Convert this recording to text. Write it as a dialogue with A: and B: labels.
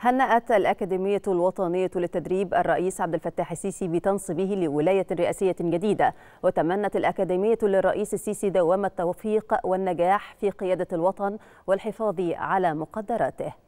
A: هنأت الأكاديمية الوطنية للتدريب الرئيس عبد الفتاح السيسي بتنصيبه لولاية رئاسية جديدة وتمنت الأكاديمية للرئيس السيسي دوام التوفيق والنجاح في قيادة الوطن والحفاظ على مقدراته